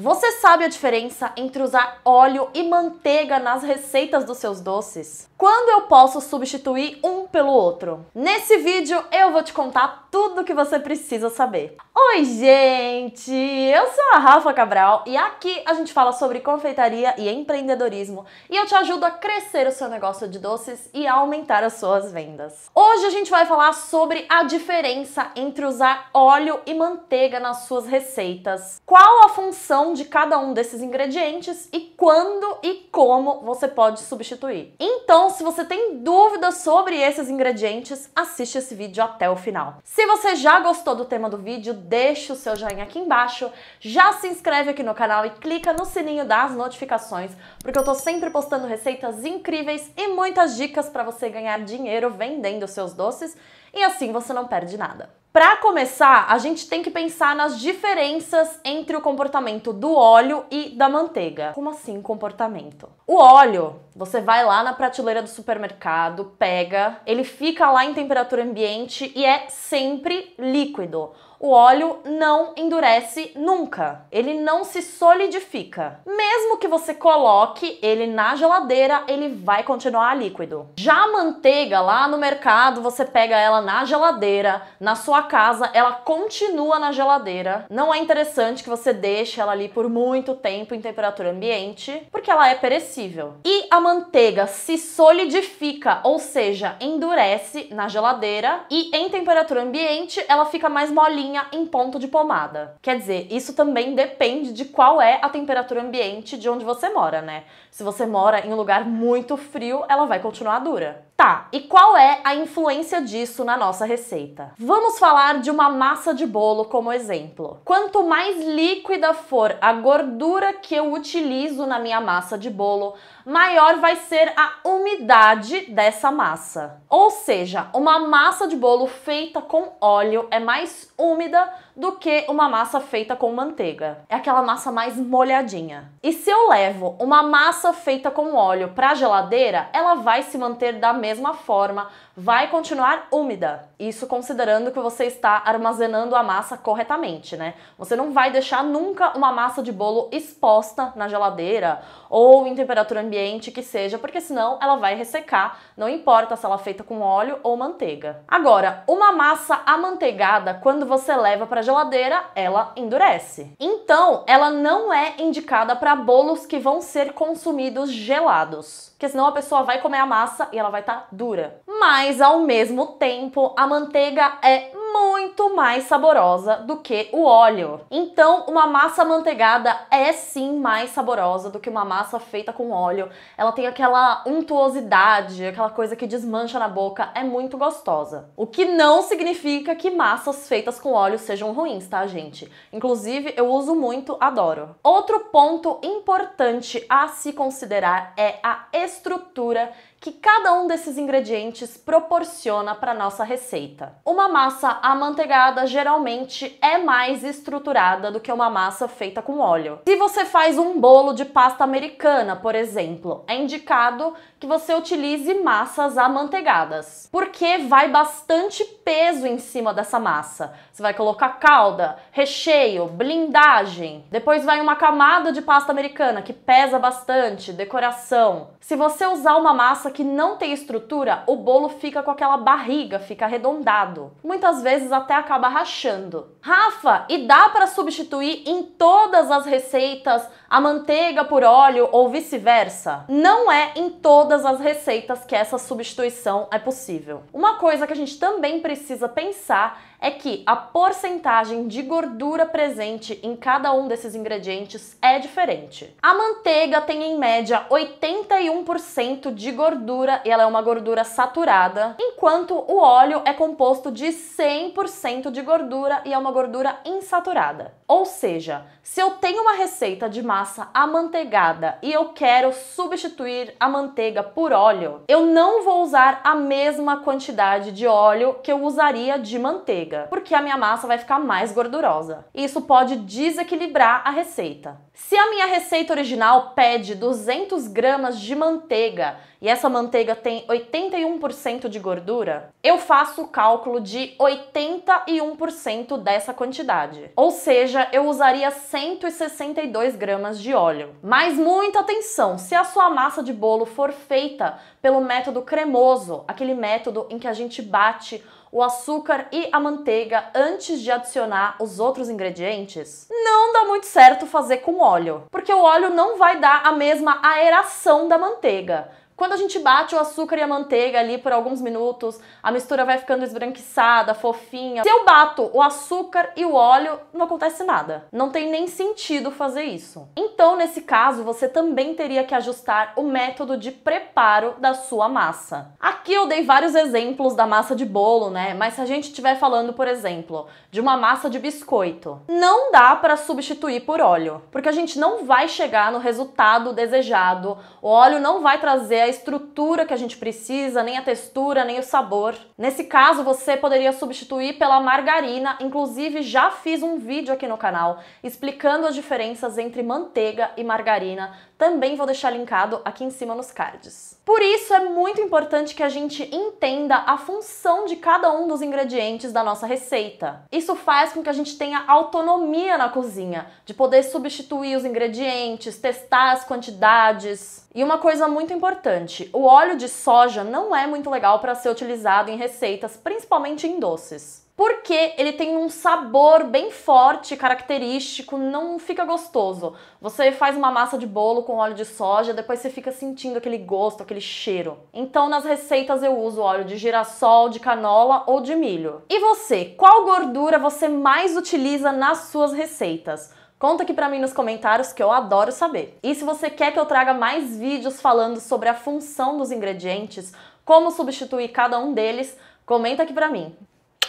Você sabe a diferença entre usar óleo e manteiga nas receitas dos seus doces? Quando eu posso substituir um pelo outro? Nesse vídeo eu vou te contar tudo o que você precisa saber. Oi, gente! Eu sou a Rafa Cabral e aqui a gente fala sobre confeitaria e empreendedorismo e eu te ajudo a crescer o seu negócio de doces e a aumentar as suas vendas. Hoje a gente vai falar sobre a diferença entre usar óleo e manteiga nas suas receitas. Qual a função de cada um desses ingredientes e quando e como você pode substituir. Então, se você tem dúvidas sobre esses ingredientes, assiste esse vídeo até o final. Se você já gostou do tema do vídeo, deixa o seu joinha aqui embaixo, já se inscreve aqui no canal e clica no sininho das notificações, porque eu tô sempre postando receitas incríveis e muitas dicas para você ganhar dinheiro vendendo seus doces e assim você não perde nada. Para começar, a gente tem que pensar nas diferenças entre o comportamento do óleo e da manteiga. Como assim comportamento? O óleo, você vai lá na prateleira do supermercado, pega, ele fica lá em temperatura ambiente e é sempre líquido o óleo não endurece nunca. Ele não se solidifica. Mesmo que você coloque ele na geladeira, ele vai continuar líquido. Já a manteiga lá no mercado, você pega ela na geladeira, na sua casa, ela continua na geladeira. Não é interessante que você deixe ela ali por muito tempo em temperatura ambiente, porque ela é perecível. E a manteiga se solidifica, ou seja, endurece na geladeira e em temperatura ambiente ela fica mais molinha linha em ponto de pomada. Quer dizer, isso também depende de qual é a temperatura ambiente de onde você mora, né? Se você mora em um lugar muito frio, ela vai continuar dura. Tá, e qual é a influência disso na nossa receita? Vamos falar de uma massa de bolo como exemplo. Quanto mais líquida for a gordura que eu utilizo na minha massa de bolo, maior vai ser a umidade dessa massa. Ou seja, uma massa de bolo feita com óleo é mais úmida do que uma massa feita com manteiga. É aquela massa mais molhadinha. E se eu levo uma massa feita com óleo para a geladeira, ela vai se manter da mesma mesma forma vai continuar úmida. Isso considerando que você está armazenando a massa corretamente, né? Você não vai deixar nunca uma massa de bolo exposta na geladeira ou em temperatura ambiente que seja, porque senão ela vai ressecar, não importa se ela é feita com óleo ou manteiga. Agora, uma massa amanteigada, quando você leva para a geladeira, ela endurece. Então, ela não é indicada para bolos que vão ser consumidos gelados, porque senão a pessoa vai comer a massa e ela vai estar tá dura. Mas mas ao mesmo tempo a manteiga é muito mais saborosa do que o óleo. Então, uma massa manteigada é sim mais saborosa do que uma massa feita com óleo. Ela tem aquela untuosidade, aquela coisa que desmancha na boca, é muito gostosa. O que não significa que massas feitas com óleo sejam ruins, tá, gente? Inclusive, eu uso muito, adoro. Outro ponto importante a se considerar é a estrutura que cada um desses ingredientes proporciona para nossa receita. Uma massa amanteigada geralmente é mais estruturada do que uma massa feita com óleo. Se você faz um bolo de pasta americana, por exemplo, é indicado que você utilize massas amanteigadas, porque vai bastante peso em cima dessa massa. Você vai colocar calda, recheio, blindagem, depois vai uma camada de pasta americana que pesa bastante, decoração. Se você usar uma massa massa que não tem estrutura, o bolo fica com aquela barriga, fica arredondado. Muitas vezes até acaba rachando. Rafa, e dá para substituir em todas as receitas a manteiga por óleo ou vice-versa? Não é em todas as receitas que essa substituição é possível. Uma coisa que a gente também precisa pensar é que a porcentagem de gordura presente em cada um desses ingredientes é diferente. A manteiga tem em média 81% de gordura gordura e ela é uma gordura saturada, enquanto o óleo é composto de 100% de gordura e é uma gordura insaturada. Ou seja, se eu tenho uma receita de massa amanteigada e eu quero substituir a manteiga por óleo, eu não vou usar a mesma quantidade de óleo que eu usaria de manteiga, porque a minha massa vai ficar mais gordurosa. Isso pode desequilibrar a receita. Se a minha receita original pede 200 gramas de manteiga e essa manteiga tem 81% de gordura, eu faço o cálculo de 81% dessa quantidade. Ou seja, eu usaria 162 gramas de óleo. Mas muita atenção, se a sua massa de bolo for feita pelo método cremoso, aquele método em que a gente bate o açúcar e a manteiga antes de adicionar os outros ingredientes, não dá muito certo fazer com óleo, porque o óleo não vai dar a mesma aeração da manteiga. Quando a gente bate o açúcar e a manteiga ali por alguns minutos, a mistura vai ficando esbranquiçada, fofinha. Se eu bato o açúcar e o óleo, não acontece nada. Não tem nem sentido fazer isso. Então, nesse caso, você também teria que ajustar o método de preparo da sua massa. Aqui eu dei vários exemplos da massa de bolo, né? Mas se a gente estiver falando, por exemplo, de uma massa de biscoito, não dá para substituir por óleo, porque a gente não vai chegar no resultado desejado. O óleo não vai trazer a estrutura que a gente precisa, nem a textura, nem o sabor. Nesse caso, você poderia substituir pela margarina, inclusive já fiz um vídeo aqui no canal explicando as diferenças entre manteiga e margarina. Também vou deixar linkado aqui em cima nos cards. Por isso é muito importante que a gente entenda a função de cada um dos ingredientes da nossa receita. Isso faz com que a gente tenha autonomia na cozinha, de poder substituir os ingredientes, testar as quantidades. E uma coisa muito importante, o óleo de soja não é muito legal para ser utilizado em receitas, principalmente em doces porque ele tem um sabor bem forte, característico, não fica gostoso. Você faz uma massa de bolo com óleo de soja, depois você fica sentindo aquele gosto, aquele cheiro. Então nas receitas eu uso óleo de girassol, de canola ou de milho. E você, qual gordura você mais utiliza nas suas receitas? Conta aqui pra mim nos comentários que eu adoro saber. E se você quer que eu traga mais vídeos falando sobre a função dos ingredientes, como substituir cada um deles, comenta aqui pra mim.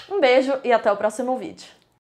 Um beijo e até o próximo vídeo.